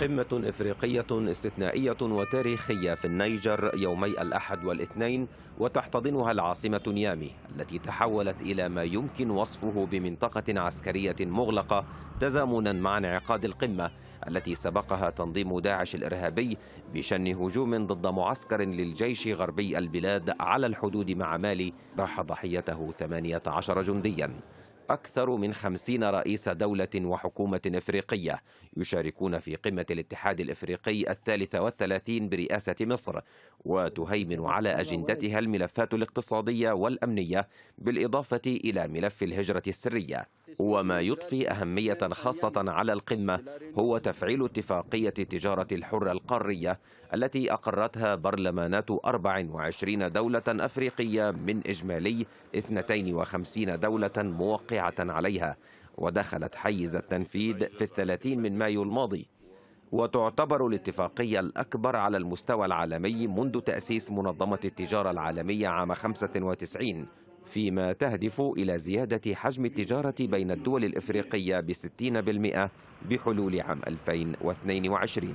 قمة إفريقية استثنائية وتاريخية في النيجر يومي الأحد والاثنين وتحتضنها العاصمة نيامي التي تحولت إلى ما يمكن وصفه بمنطقة عسكرية مغلقة تزامنا مع انعقاد القمة التي سبقها تنظيم داعش الإرهابي بشن هجوم ضد معسكر للجيش غربي البلاد على الحدود مع مالي راح ضحيته 18 جندياً أكثر من خمسين رئيس دولة وحكومة إفريقية يشاركون في قمة الاتحاد الإفريقي الثالثة والثلاثين برئاسة مصر وتهيمن على أجندتها الملفات الاقتصادية والأمنية بالإضافة إلى ملف الهجرة السرية وما يضفي أهمية خاصة على القمة هو تفعيل اتفاقية التجارة الحرة القارية التي أقرتها برلمانات 24 دولة أفريقية من إجمالي 52 دولة موقعة عليها ودخلت حيز التنفيذ في الثلاثين من مايو الماضي وتعتبر الاتفاقية الأكبر على المستوى العالمي منذ تأسيس منظمة التجارة العالمية عام 95 فيما تهدف إلى زيادة حجم التجارة بين الدول الإفريقية ب 60% بحلول عام 2022